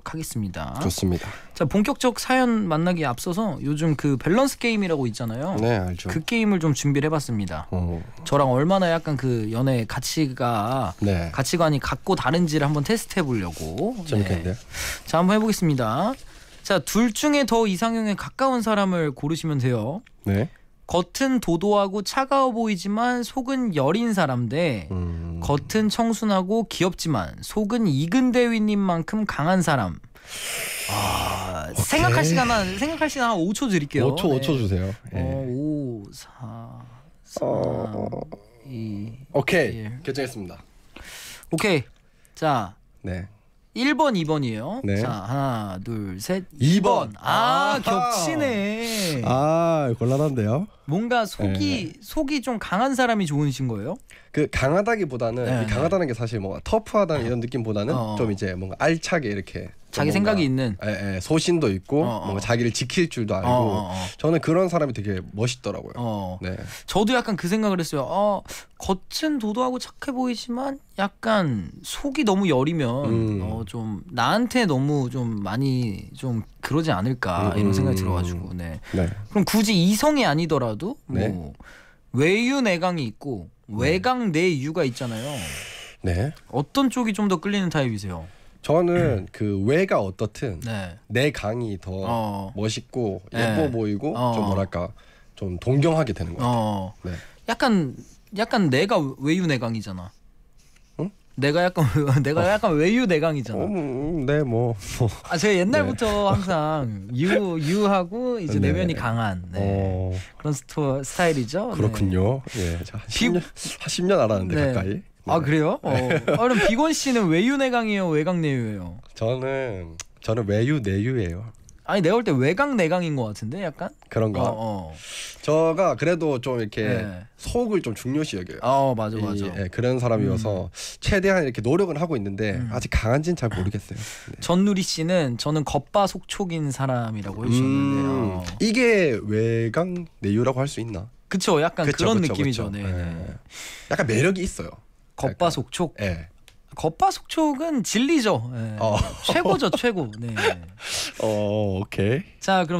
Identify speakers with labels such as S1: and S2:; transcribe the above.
S1: 보도록 하겠습니다. 좋습니다. 자 본격적 사연 만나기 앞서서 요즘 그 밸런스 게임이라고 있잖아요. 네 알죠. 그 게임을 좀 준비를 해봤습니다. 어. 저랑 얼마나 약간 그 연애 가치가 네. 가치관이 같고 다른지를 한번 테스트해 보려고. 재밌겠네요. 네. 자 한번 해보겠습니다. 자 둘 중에 더 이상형에 가까운 사람을 고르시면 돼요. 네. 겉은 도도하고 차가워 보이지만 속은 여린 사람 대 음. 음. 겉은 청순하고 귀엽지만 속은 이근 대위님만큼 강한 사람. 아, 생각할 시간만 생각할 시간 한 5초 드릴게요. 5초 5초 주세요. 네. 어, 5 4 3 어... 2 오케이. 1. 결정했습니다. 오케이. 자. 네. 1번, 2번이에요. 네. 자, 하나, 둘, 셋. 2번. 2번. 아, 아, 겹치네. 아,
S2: 곤란한데요.
S1: 뭔가 속이 네. 속이 좀 강한 사람이 좋으신 거예요? 그
S2: 강하다기보다는 네. 강하다는 게 사실 뭔가 터프하다는 네. 이런 느낌보다는 어. 좀 이제 뭔가 알차게 이렇게 자기 생각이 있는 예, 예, 소신도 있고 어, 어. 자기를 지킬 줄도 어, 알고 어, 어, 저는 그런 사람이
S1: 되게 멋있더라고요. 어. 네. 저도 약간 그 생각을 했어요. 어, 겉은 도도하고 착해 보이지만 약간 속이 너무 여리면 음. 어, 좀 나한테 너무 좀 많이 좀 그러지 않을까 음. 이런 생각이 음. 들어가지고 네. 네. 그럼 굳이 이성이 아니더라도 뭐 네. 뭐 외유 내강이 있고 네. 외강 내유가 있잖아요. 네. 어떤 쪽이 좀 더 끌리는 타입이세요?
S2: 저는 음. 그 외가 어떻든 네. 내 강이 더 어. 멋있고 예. 예뻐 보이고 어. 좀 뭐랄까
S1: 좀 동경하게
S2: 되는 거 같아요. 어.
S1: 네. 약간 약간 내가 외유내강이잖아. 내가 약간 내가 어. 약간 외유내강이잖아. 어, 음, 네 뭐. 뭐. 아 제가 옛날부터 네. 항상 유 유하고 이제 네. 내면이 강한 네. 어. 그런 스토, 스타일이죠. 네. 그렇군요. 예, 한 10년, 비... 10년 알았는데 네. 가까이. 아 그래요? 네. 어. 아, 그럼 비건 씨는 외유 내강이에요, 외강 내유예요? 저는 저는 외유 내유예요. 아니 내가 볼 때 외강 내강인 것 같은데 약간 그런가. 어, 어.
S2: 저가 그래도 좀 이렇게 네. 속을 좀 중요시 여겨요. 아 어, 맞아 맞아. 예, 그런 사람이어서 음. 최대한 이렇게 노력은 하고 있는데 음. 아직 강한지는 잘 모르겠어요. 네.
S1: 전누리 씨는 저는 겉바 속촉인 사람이라고 해주셨는데요.
S2: 음, 이게 외강 내유라고 할 수 있나?
S1: 그쵸 약간 그쵸, 그런 그쵸, 느낌이죠. 그쵸. 네, 네. 예. 약간 매력이 있어요. 겉바속촉. 예. 겉바속촉은 진리죠. 예. 어. 최고죠, 최고. 네.
S2: 어, 오케이.
S1: 자, 그럼.